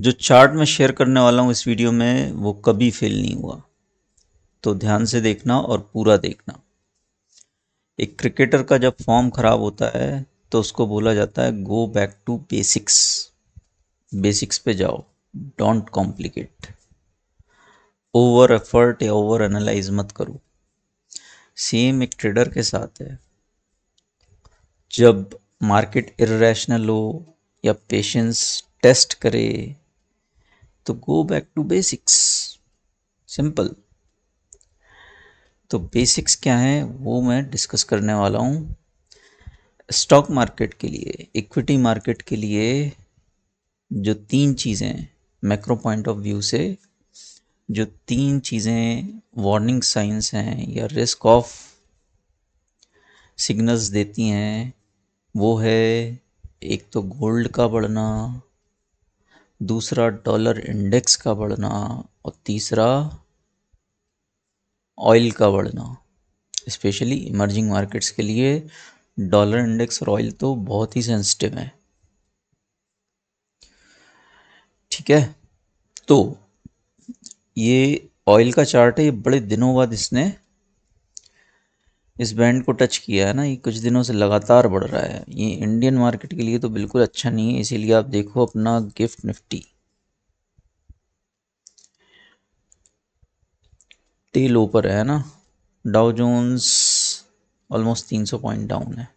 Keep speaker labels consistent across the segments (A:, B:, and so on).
A: जो चार्ट मैं शेयर करने वाला हूँ इस वीडियो में वो कभी फेल नहीं हुआ तो ध्यान से देखना और पूरा देखना एक क्रिकेटर का जब फॉर्म ख़राब होता है तो उसको बोला जाता है go back to basics basics पे जाओ डोंट कॉम्प्लिकेट ओवर एफर्ट या ओवर एनालाइज मत करो सेम एक ट्रेडर के साथ है जब मार्केट इरेशनल हो या पेशेंस टेस्ट करे तो go back to basics simple तो बेसिक्स क्या है वो मैं डिस्कस करने वाला हूँ स्टॉक मार्केट के लिए इक्विटी मार्केट के लिए जो तीन चीज़ें मैक्रो पॉइंट ऑफ व्यू से जो तीन चीज़ें वार्निंग साइंस हैं या रिस्क ऑफ सिग्नल्स देती हैं वो है एक तो गोल्ड का बढ़ना दूसरा डॉलर इंडेक्स का बढ़ना और तीसरा ऑयल का बढ़ना स्पेशली इमर्जिंग मार्केट्स के लिए डॉलर इंडेक्स और ऑयल तो बहुत ही सेंसिटिव है ठीक है तो ये ऑयल का चार्ट है ये बड़े दिनों बाद इसने इस बैंड को टच किया है ना ये कुछ दिनों से लगातार बढ़ रहा है ये इंडियन मार्केट के लिए तो बिल्कुल अच्छा नहीं है इसीलिए आप देखो अपना गिफ्ट निफ्टी टेल ऊपर है ना डाउ जोन्स ऑलमोस्ट तीन सौ पॉइंट डाउन है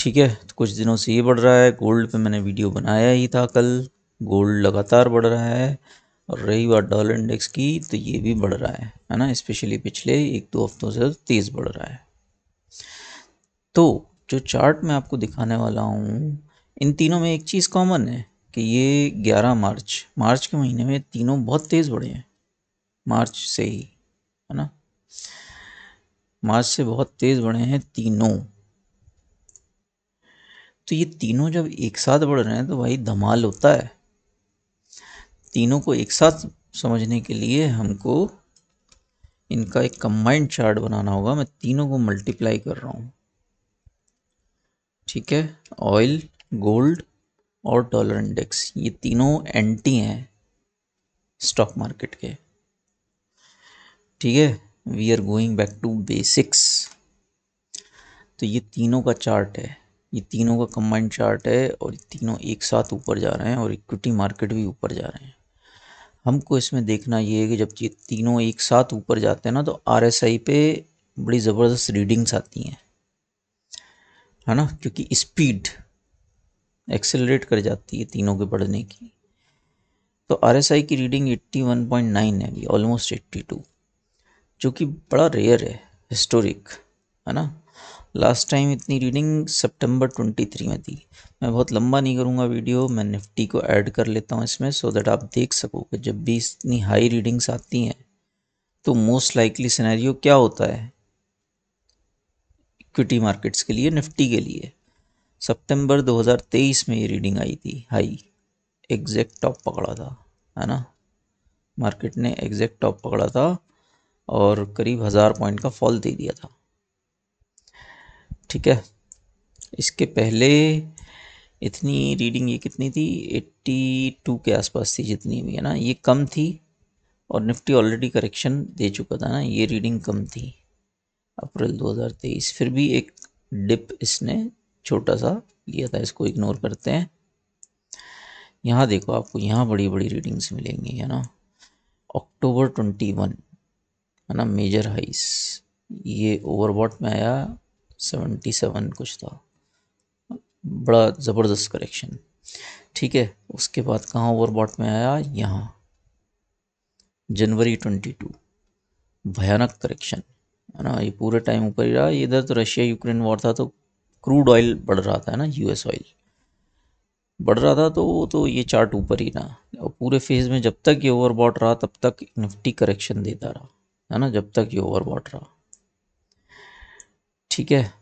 A: ठीक है तो कुछ दिनों से ये बढ़ रहा है गोल्ड पे मैंने वीडियो बनाया ही था कल गोल्ड लगातार बढ़ रहा है और रही बात डॉलर इंडेक्स की तो ये भी बढ़ रहा है है ना स्पेशली पिछले एक दो हफ्तों से तेज़ बढ़ रहा है तो जो चार्ट मैं आपको दिखाने वाला हूँ इन तीनों में एक चीज़ कॉमन है कि ये 11 मार्च मार्च के महीने में तीनों बहुत तेज़ बढ़े हैं मार्च से ही है ना मार्च से बहुत तेज़ बढ़े हैं तीनों तो ये तीनों जब एक साथ बढ़ रहे हैं तो भाई धमाल होता है तीनों को एक साथ समझने के लिए हमको इनका एक कंबाइंड चार्ट बनाना होगा मैं तीनों को मल्टीप्लाई कर रहा हूँ ठीक है ऑयल गोल्ड और डॉलर इंडेक्स ये तीनों एंटी हैं स्टॉक मार्केट के ठीक है we are going back to basics तो ये तीनों का चार्ट है ये तीनों का कंबाइंड चार्ट है और तीनों एक साथ ऊपर जा रहे हैं और इक्विटी मार्केट भी ऊपर जा रहे हैं हमको इसमें देखना ये है कि जब तीनों एक साथ ऊपर जाते हैं ना तो आर एस आई पे बड़ी ज़बरदस्त रीडिंग्स आती हैं है ना क्योंकि स्पीड एक्सेलरेट कर जाती है तीनों के बढ़ने की तो आर एस आई की रीडिंग 81.9 है अभी ऑलमोस्ट 82 जो कि बड़ा रेयर है हिस्टोरिक है ना लास्ट टाइम इतनी रीडिंग सितंबर 23 में थी मैं बहुत लंबा नहीं करूँगा वीडियो मैं निफ्टी को ऐड कर लेता हूँ इसमें सो so दैट आप देख सको कि जब भी इतनी हाई रीडिंग्स आती हैं तो मोस्ट लाइकली सिनेरियो क्या होता है इक्विटी मार्केट्स के लिए निफ्टी के लिए सितंबर 2023 में ये रीडिंग आई थी हाई एग्जैक्ट टॉप पकड़ा था है ना मार्केट ने एग्जैक्ट टॉप पकड़ा था और करीब हज़ार पॉइंट का फॉल दे दिया था ठीक है इसके पहले इतनी रीडिंग ये कितनी थी 82 के आसपास थी जितनी भी है ना ये कम थी और निफ्टी ऑलरेडी करेक्शन दे चुका था ना ये रीडिंग कम थी अप्रैल 2023 फिर भी एक डिप इसने छोटा सा लिया था इसको इग्नोर करते हैं यहाँ देखो आपको यहाँ बड़ी बड़ी रीडिंग्स मिलेंगी है ना अक्टूबर 21 है ना मेजर हाइस ये ओवरबॉट में आया सेवेंटी सेवन कुछ था बड़ा ज़बरदस्त करेक्शन ठीक है उसके बाद कहाँ ओवरबॉट में आया यहाँ जनवरी ट्वेंटी टू भयानक करेक्शन है ना ये पूरे टाइम ऊपर ही रहा इधर तो रशिया यूक्रेन वॉर था तो क्रूड ऑयल बढ़ रहा था ना यूएस ऑयल बढ़ रहा था तो वो तो ये चार्ट ऊपर ही ना और पूरे फेज में जब तक ये ओवरबॉट रहा तब तक निफ्टी करेक्शन देता रहा है ना जब तक ये ओवरबॉट रहा ठीक है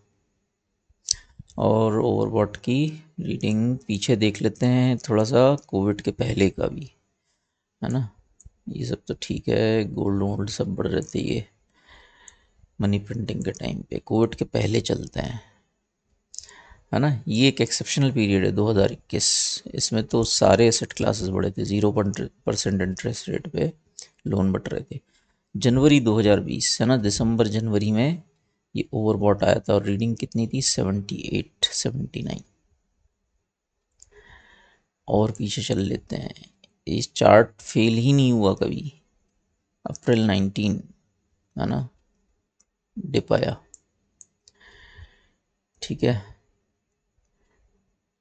A: और ओवरबॉट की रीडिंग पीछे देख लेते हैं थोड़ा सा कोविड के पहले का भी है ना ये सब तो ठीक है गोल्ड वोल्ड सब बढ़ रहे थे ये मनी प्रिंटिंग के टाइम पे कोविड के पहले चलते हैं है ना ये एक एक्सेप्शनल पीरियड है 2021 इसमें तो सारे एसेट क्लासेस बढ़े थे ज़ीरो परसेंट इंटरेस्ट रेट पे लोन बट रहे थे जनवरी 2020 है ना दिसंबर जनवरी में ये ओवरबॉट आया था और रीडिंग कितनी थी सेवेंटी एट सेवेंटी नाइन और पीछे चल लेते हैं इस चार्ट फेल ही नहीं हुआ कभी अप्रैल नाइनटीन है ना डिप आया ठीक है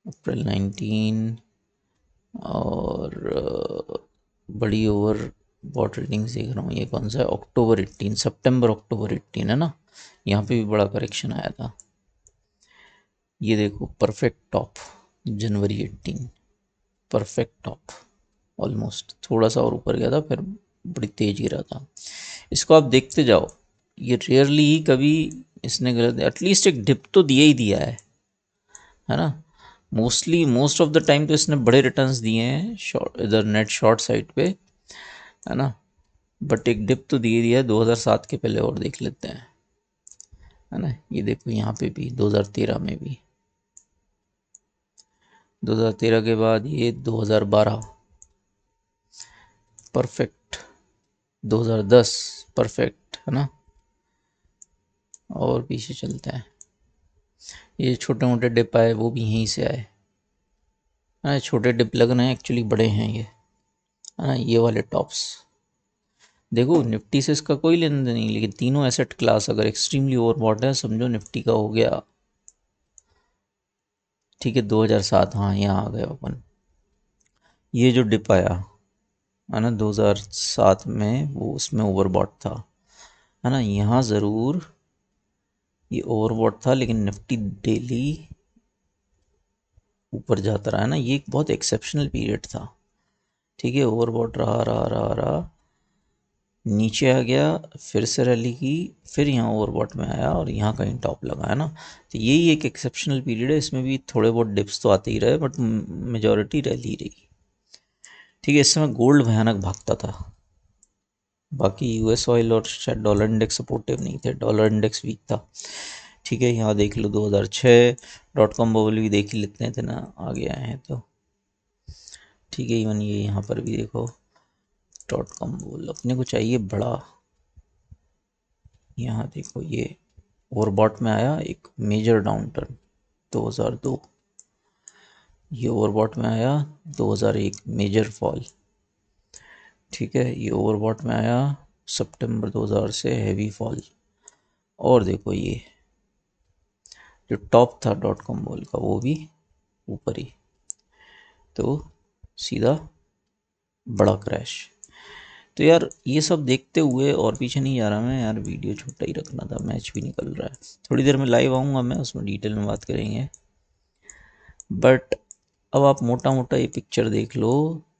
A: अप्रैल नाइनटीन और बड़ी ओवर बॉट रीडिंग देख रहा हूँ ये कौन सा है अक्टूबर एट्टीन सितंबर अक्टूबर एट्टीन है ना यहाँ पे भी बड़ा करेक्शन आया था ये देखो परफेक्ट टॉप जनवरी एट्टीन परफेक्ट टॉप ऑलमोस्ट थोड़ा सा और ऊपर गया था फिर बड़ी तेज गिरा था इसको आप देखते जाओ ये रेयरली ही कभी इसने गलत एटलीस्ट एक डिप तो दिया ही दिया है है ना mostly most of the time तो इसने बड़े रिटर्न्स दिए हैं शॉर्ट इधर नेट शॉर्ट साइड पे है ना बट एक डिप तो दिए दिया है 2007 के पहले और देख लेते हैं है ना ये देखो यहाँ पे भी 2013 में भी 2013 के बाद ये 2012 परफेक्ट 2010 परफेक्ट है ना और पीछे चलता है ये छोटे मोटे डिप आए वो भी यहीं से आए है ना छोटे डिप लग रहे हैं एक्चुअली बड़े हैं ये है ना ये वाले टॉप्स देखो निफ्टी से इसका कोई लेना देना नहीं लेकिन तीनों एसेट क्लास अगर एक्सट्रीमली ओवरबॉट है समझो निफ्टी का हो गया ठीक है 2007 हाँ यहाँ आ गए अपन ये जो डिप आया है ना 2007 में वो उसमें ओवरबॉट था है ना यहाँ ज़रूर ये ओवरबॉट था लेकिन निफ्टी डेली ऊपर जाता रहा है ना ये एक बहुत एक्सेप्शनल पीरियड था ठीक है ओवरबॉट रहा रहा रहा रहा नीचे आ गया फिर से रैली की फिर यहाँ ओवरबॉट में आया और यहाँ कहीं टॉप लगा है ना तो यही एक एक्सेप्शनल पीरियड है इसमें भी थोड़े बहुत डिप्स तो आते ही रहे बट मेजॉरिटी रैली रही ठीक है इस समय गोल्ड भयानक भागता था बाकी यूएस ऑयल और शायद डॉलर इंडेक्स सपोर्टिव नहीं थे डॉलर इंडेक्स वीक था ठीक है यहाँ देख लो छः डॉट कॉम बबल भी देख ही लेते हैं ना आ गया है तो ठीक है इवन ये यहाँ पर भी देखो डॉट कॉम वो अपने को चाहिए बड़ा यहाँ देखो ये ओवरबॉट में आया एक मेजर डाउन टर्न दो ये ओवरबॉट में आया 2001 मेजर फॉल ठीक है ये ओवरबॉट में आया सितंबर 2000 से हैवी फॉल और देखो ये जो टॉप था डॉट कॉम बोल का वो भी ऊपर ही तो सीधा बड़ा क्रैश तो यार ये सब देखते हुए और पीछे नहीं जा रहा मैं यार वीडियो छोटा ही रखना था मैच भी निकल रहा है थोड़ी देर में लाइव आऊँगा मैं उसमें डिटेल में बात करेंगे बट अब आप मोटा मोटा ये पिक्चर देख लो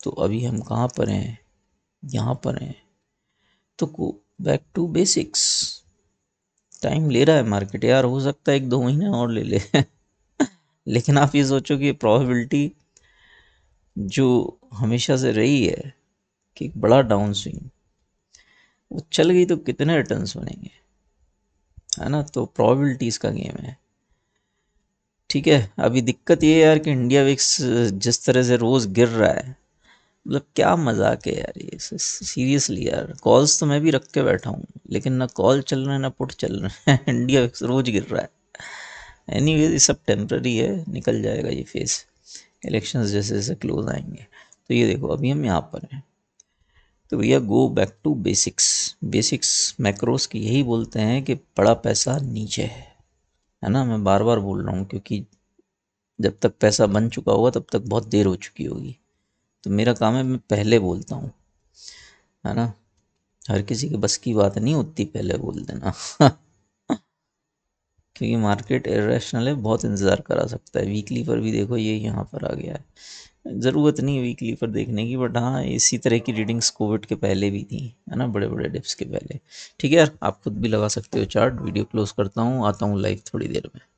A: तो अभी हम कहाँ पर हैं यहाँ पर हैं तो बैक टू बेसिक्स टाइम ले रहा है मार्केट यार हो सकता है एक दो महीने और ले ले लेकिन आप ये सोचो कि प्रॉबिलिटी जो हमेशा से रही है कि एक बड़ा डाउन स्विंग वो चल गई तो कितने रिटर्न बनेंगे है ना तो प्रॉबिलिटीज़ का गेम है ठीक है अभी दिक्कत ये है यार कि इंडिया विक्स जिस तरह से रोज़ गिर रहा है मतलब क्या मजाक है यार ये सीरियसली यार कॉल्स तो मैं भी रख के बैठा हूँ लेकिन ना कॉल चल रहे ना पुट चल रहे हैं इंडिया विक्स रोज़ गिर रहा है एनी anyway, ये सब टेम्प्ररी है निकल जाएगा ये फेस इलेक्शंस जैसे जैसे क्लोज आएंगे तो ये देखो अभी हम यहाँ पर हैं तो भैया go back to basics basics macros की यही बोलते हैं कि बड़ा पैसा नीचे है है ना मैं बार बार बोल रहा हूँ क्योंकि जब तक पैसा बन चुका होगा तब तक बहुत देर हो चुकी होगी तो मेरा काम है मैं पहले बोलता हूँ है ना हर किसी के बस की बात नहीं होती पहले बोल देना क्योंकि मार्केट इेशनल है बहुत इंतज़ार करा सकता है वीकली पर भी देखो ये यहाँ पर आ गया है ज़रूरत नहीं है वीकली पर देखने की बट हाँ इसी तरह की रीडिंग्स कोविड के पहले भी थी है ना बड़े बड़े डिप्स के पहले ठीक है यार आप खुद भी लगा सकते हो चार्ट वीडियो क्लोज करता हूँ आता हूँ लाइव थोड़ी देर में